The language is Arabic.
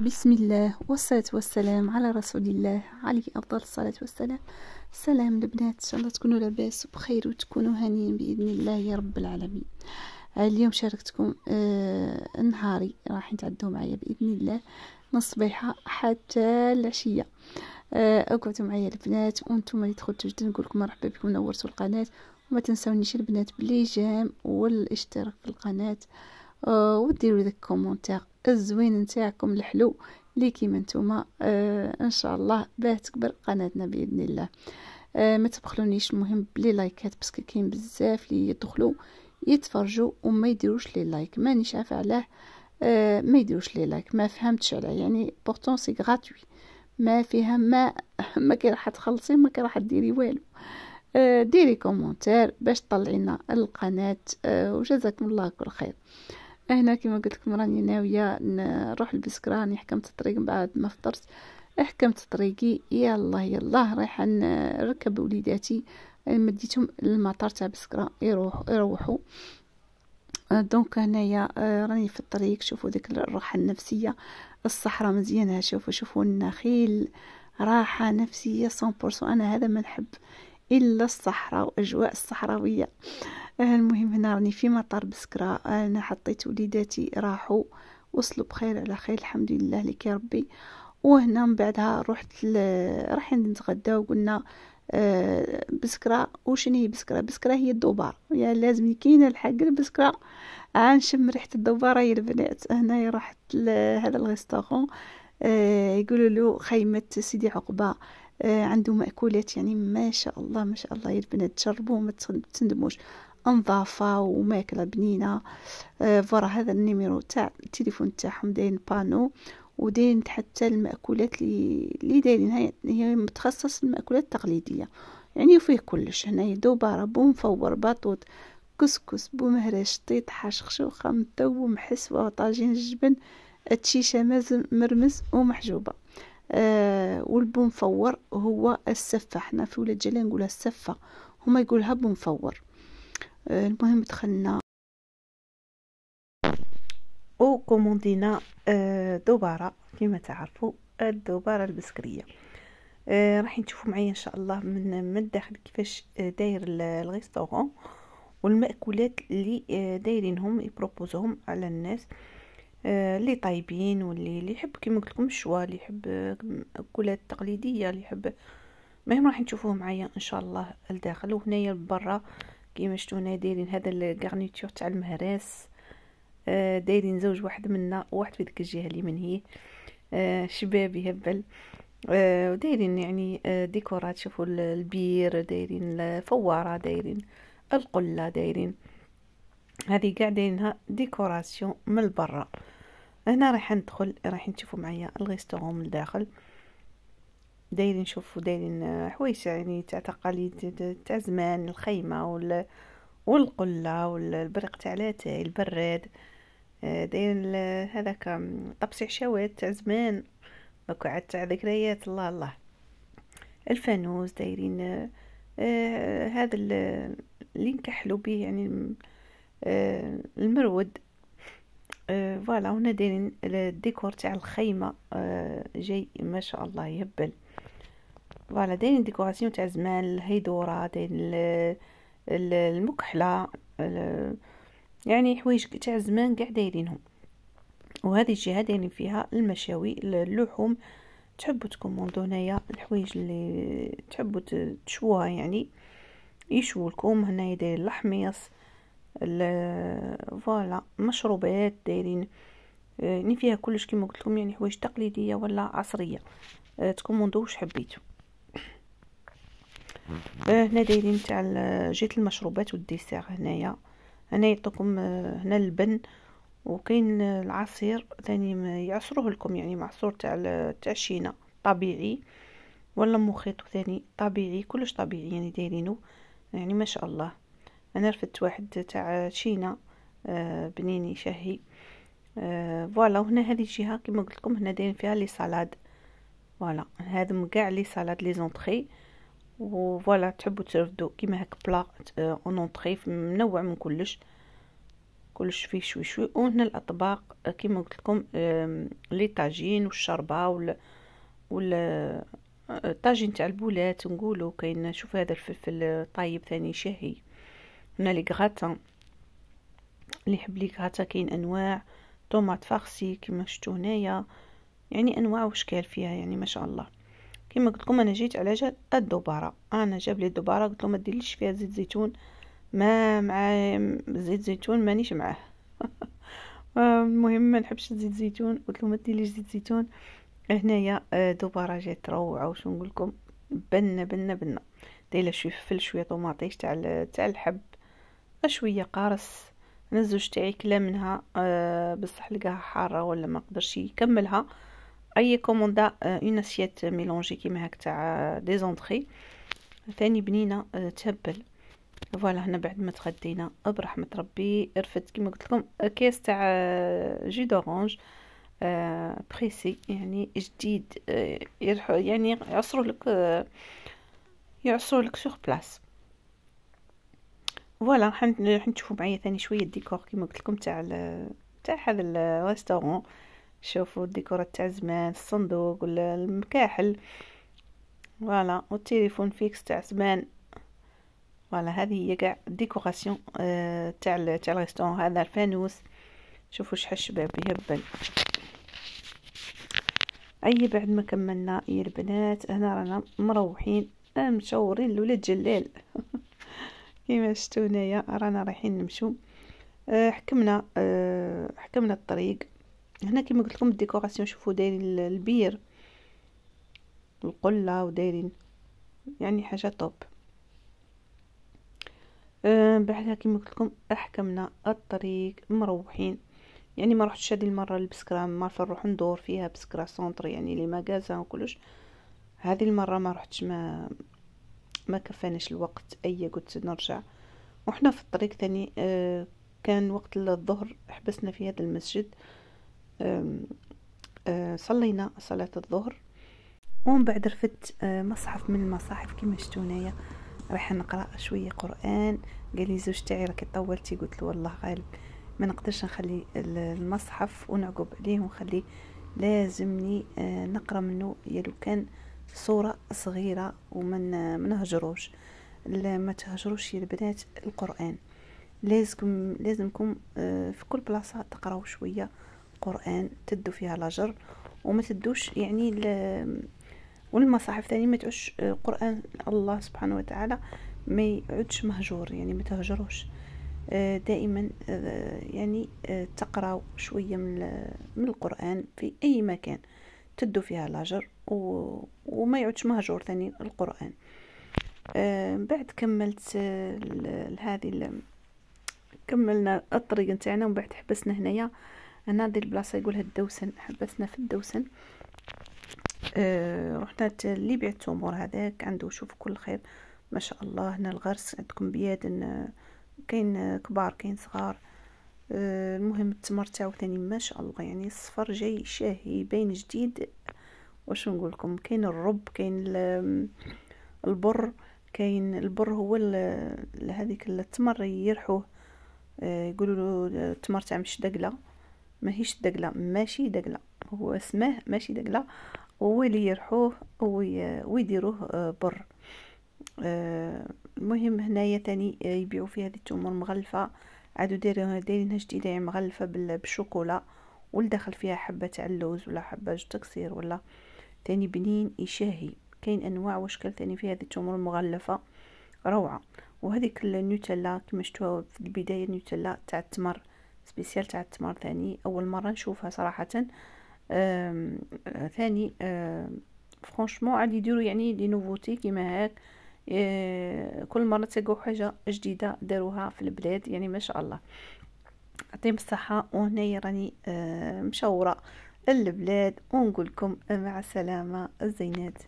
بسم الله والصلاة والسلام على رسول الله عليه أفضل الصلاة والسلام سلام البنات إن شاء الله تكونوا لاباس وبخير وتكونوا هانيين بإذن الله يا رب العالمين اليوم شاركتكم آه نهاري راح نتعدوا معايا بإذن الله من الصبيحة حتى العشية آه اقعدوا معايا البنات وانتم اللي دخلتوا جدا نقول لكم مرحبا بكم نورتوا القناة وما تنسونيش البنات بلي جام والاشتراك في القناة آه وديروا ذاك كومنتار الزوين نتاعكم الحلو اللي كيما نتوما آه ان شاء الله باه تكبر قناتنا باذن الله آه ما تبخلونيش المهم بلي لايكات باسكو كاين بزاف اللي يدخلوا يتفرجوا وما يديروش لي لايك مانيش عارفه علاه آه ما يديروش لي لايك ما فهمتش علاه يعني بورتون سي غراتوي ما فيها ما ما كي راح تخلصي ما كي راح ديري والو آه ديري كومونتير باش تطلعينا القناه آه وجزاكم الله كل خير إيه، هنا كما قلت لكم راني ناويه نروح للبسكره راني حكمت الطريق بعد ما فطرت إيه، حكمت طريقي يلا يلا رايحه نركب وليداتي إيه، مديتهم للمطار تاع بسكرا يروحوا يروحوا آه، دونك هنايا آه، راني في الطريق شوفوا ديك الراحه النفسيه الصحراء مزيانه شوفوا شوفوا النخيل راحه نفسيه 100% انا هذا ما نحب إلا الصحراء وأجواء الصحراوية آه، المهم هنا راني في مطار بسكرة آه، أنا حطيت وليداتي راحوا وصلوا بخير على خير الحمد لله لك ربي وهنا من بعدها رحت ل... رايحين نتغدى وقلنا آه بسكرة وشنو هي بسكرة بسكرة هي الدوبار يا لازم كاينة الحق البسكرة آه، نشم ريحة الدوبار يا البنات هنايا رحت لهذا الغيستورون آه يقولوا له خيمة سيدي عقبة آه، عنده مأكولات يعني ما شاء الله ما شاء الله يا البنات جربوه ما تندموش انظافه وماكله بنينه آه، فرا هذا النيميرو تاع التليفون تاعهم داين بانو ودين حتى المأكولات اللي دايرينها هي متخصص المأكولات التقليديه يعني فيه كلش هنايا دوباره بومفور باطوط كسكس بومهرش طيط حشخشوخه متو محسوه طاجين جبن التشيشه مرمز ومحجوبه آه، والبنفور هو السفة حنا في ولاد جالية نقولها السفة هما يقولها بنفور آه، المهم دخلنا او كوموندينا آه، دوبارة كما تعرفوا الدوبارة البسكرية راح نشوفوا معايا ان شاء الله من من الداخل كيفاش داير الريستورون والمأكولات اللي دايرينهم يبروبوزوهم على الناس آه، اللي طايبين واللي اللي يحب كيما قلت لكم الشوا اللي يحب آه، الاكلات التقليديه اللي يحب المهم راح نشوفوه معايا ان شاء الله لداخل وهنايا برا كيما شفتوا هنا دايرين هذا الكارنيتور تاع المهراس آه، دايرين زوج واحد منا وواحد في ديك الجهه اللي من هي شبابي هبل ودايرين يعني ديكورات شوفوا البير دايرين الفواره دايرين القله دايرين هذه قاعدينها دايرينها ديكوراسيون من برا هنا راح ندخل راح نشوفوا معايا الريستورون من الداخل دايرين نشوفوا دايرين آه، حوايج يعني تاع تقاليد تاع زمان الخيمه وال والقله والبريق تاع لاتاي البراد آه، دايرين هذاك طبسي حشوات تاع زمان عاد تاع ذكريات الله الله الفانوس دايرين آه، هذا اللي نكحلوا به يعني آه، المرود آه، فوالا هنا دايرين الديكور تاع الخيمه آه، جاي ما شاء الله يهبل فوالا دايرين ديكوراسيون تاع زمان الهيدوره دايرين المكحله يعني حوايج تاع زمان كاع دايرينهم وهذه الجهه دايرين فيها المشاوي اللحوم تحبوا تكوموندو هنايا الحوايج اللي تحبوا تشوها يعني يشوا لكم هنايا داير الحميص فوالا مشروبات دايرين آه، ني فيها كلش كيما قلت لكم يعني حوايج تقليديه ولا عصريه آه، تكوموندو واش حبيتو آه، هنا دايرين تاع جهه المشروبات والديسير هنايا هنا يعطيكم هنا اللبن وكاين العصير ثاني يعصروه لكم يعني معصور تاع تاع الشينه طبيعي ولا مخيط ثاني طبيعي كلش طبيعي يعني دايرينو يعني ما شاء الله انا رفدت واحد تاع شينا آه بنيني شهي آه، فوالا آه وهنا هذه الجهه كما قلت لكم هنا دايرين فيها لي سالاد فوالا هذم كاع لي سالاد لي زونطري وفوالا تحبوا تردو كيما هاك بلا آه، اون اونطري منوع من كلش كلش فيه شوي شوي وهنا الاطباق آه، كيما قلت لكم لي طاجين والشربه وال الطاجين تاع البولات نقولوا كاين شوف هذا الفلفل طايب ثاني شهي هنا لي غراتان اللي يحب لي غراتان كاين انواع طوماط فارسي كما شفتو هنايا يعني انواع وشكال فيها يعني ما شاء الله كما قلت لكم انا جيت على جال الدوباره انا جاب لي الدوباره قلت له ما ديرليش فيها زيت زيتون ما مع زيت زيتون مانيش معاه المهم ما نحبش زيت زيتون قلت له ما ديرليش زيت زيتون هنايا آه، دوباره جات روعه واش نقول لكم بنه بنه بنه دايله شويه فلفل شويه طوماطيش تاع تاع الحب شويه قارص انا الزوج تاعي كلا منها أه بصح لقاها حاره ولا ما قدرش يكملها اي كوموندا اون اسيات ميلونجي كيما هاك تاع دي زونطري ثاني بنينه أه تهبل فوالا هنا بعد ما تغدينا برحمه ربي رفدت كيما قلت لكم آه، كاس تاع جي دورانج أه بريسي آه، يعني جديد آه، يعني يعصروا لك يعصروا لك سور بلاص فوالا نشوفوا معايا ثاني شويه الديكور كيما قلت لكم تاع تاع هذا الريستورون شوفوا الديكورات تاع زمان الصندوق المكاحل فوالا والتليفون فيكس تاع زمان فوالا هذه هي كاع الديكوراسيون آه، تاع تاع الريستورون هذا الفانوس شوفوا شحال شباب يهبل اي بعد ما كملنا يا البنات هنا رانا مروحين مشاورين لولاد جلال كيما شفتو هنايا رانا رايحين نمشو آه، حكمنا آه، حكمنا الطريق هنا كيما قلت لكم الديكوراسيون شوفوا دايرين البير القله ودايرين يعني حاجه طوب آه، بعدها كيما قلت لكم حكمنا الطريق مروحين يعني ما رحتش هذه المره لبسكرا ما نروح ندور فيها بسكرا سونتر يعني لي ماغازان وكلش هذه المره ما رحتش ما ما كفانش الوقت أي قلت نرجع وحنا في الطريق تاني آه، كان وقت الظهر حبسنا في هذا المسجد آه، صلينا صلاة الظهر ومن بعد رفت آه، مصحف من المصاحف كما شتونايا راح نقرا شويه قران قال لي زوج تاعي راكي طولتي قلت له والله غالب ما نقدرش نخلي المصحف ونعقب عليه ونخليه لازمني نقرا منه يا لو كان صورة صغيرة ومن منهجروش ما تهجروش يا البنات القرآن لازمكم لازمكم آه، في كل بلاصة تقراو شوية قرآن تدو فيها لجر وما تدوش يعني والمصاحف ثاني ما تعش آه، قرآن الله سبحانه وتعالى ما يعودش مهجور يعني ما تهجروش آه، دائما يعني تقراو شوية من القرآن في أي مكان تدو فيها لاجر وما يعودش مهجور ثاني القرآن آه، بعد كملت هذه ال... كملنا الطريق نتاعنا ومن بعد حبسنا هنايا انا هذه البلاصه يقولها الدوسن حبسنا في الدوسن آه، رحنا اللي بيع التمور هذاك عنده شوف كل خير ما شاء الله هنا الغرس عندكم بيادن كاين كبار كاين صغار آه، المهم التمر تاعو ثاني ما شاء الله يعني الصفر جاي شاهي باين جديد واش نقول لكم كاين الرب كاين البر كاين البر هو هذيك التمر يرحوه آه، يقولوا له آه، التمر تاع مش دقله ماهيش دقله ماشي دقله هو اسمه ماشي دقله هو اللي يرحوه ويديروه آه، بر المهم هنايا تاني يبيعوا فيه هذه التمر مغلفه عادوا دايرينها دايرينها جديده يعني مغلفه بالشوكولا والداخل فيها حبه تاع اللوز ولا حبه تكسير ولا تاني بنين إشاهي كاين انواع واشكال تاني في هذه التمر المغلفه روعه وهذيك النوتيلا كما شتوها في البدايه النوتيلا تاع التمر سبيسيال تاع التمر ثاني اول مره نشوفها صراحه آم ثاني آم فرانشمون عاد يديروا يعني دي نوفوتي كيما هاك آه، كل مره تلقاو حاجه جديده داروها في البلاد يعني ما شاء الله يعطيهم الصحه وهنايا راني آه، مشاوره البلاد ونقولكم مع السلامة الزينات